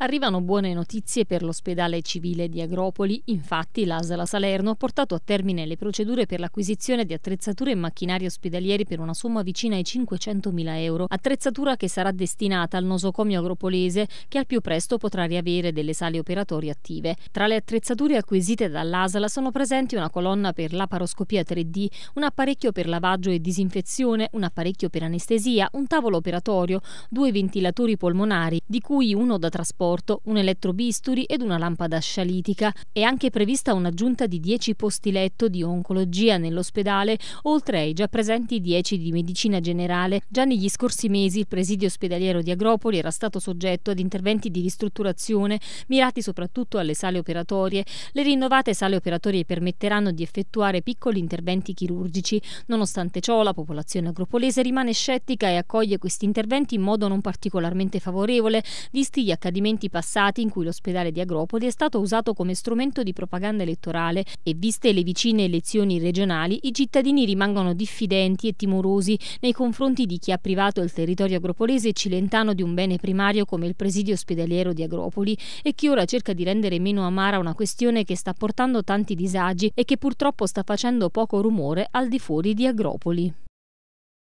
Arrivano buone notizie per l'ospedale civile di Agropoli, infatti l'Asala Salerno ha portato a termine le procedure per l'acquisizione di attrezzature e macchinari ospedalieri per una somma vicina ai 500.000 euro, attrezzatura che sarà destinata al nosocomio agropolese che al più presto potrà riavere delle sale operatorie attive. Tra le attrezzature acquisite dall'Asala sono presenti una colonna per l'aparoscopia 3D, un apparecchio per lavaggio e disinfezione, un apparecchio per anestesia, un tavolo operatorio, due ventilatori polmonari, di cui uno da trasporto porto, un elettrobisturi ed una lampada scialitica. È anche prevista un'aggiunta di 10 posti letto di oncologia nell'ospedale, oltre ai già presenti 10 di medicina generale. Già negli scorsi mesi il presidio ospedaliero di Agropoli era stato soggetto ad interventi di ristrutturazione mirati soprattutto alle sale operatorie. Le rinnovate sale operatorie permetteranno di effettuare piccoli interventi chirurgici. Nonostante ciò, la popolazione agropolese rimane scettica e accoglie questi interventi in modo non particolarmente favorevole, visti gli accadimenti recenti passati in cui l'ospedale di Agropoli è stato usato come strumento di propaganda elettorale e viste le vicine elezioni regionali i cittadini rimangono diffidenti e timorosi nei confronti di chi ha privato il territorio agropolese e cilentano di un bene primario come il presidio ospedaliero di Agropoli e chi ora cerca di rendere meno amara una questione che sta portando tanti disagi e che purtroppo sta facendo poco rumore al di fuori di Agropoli.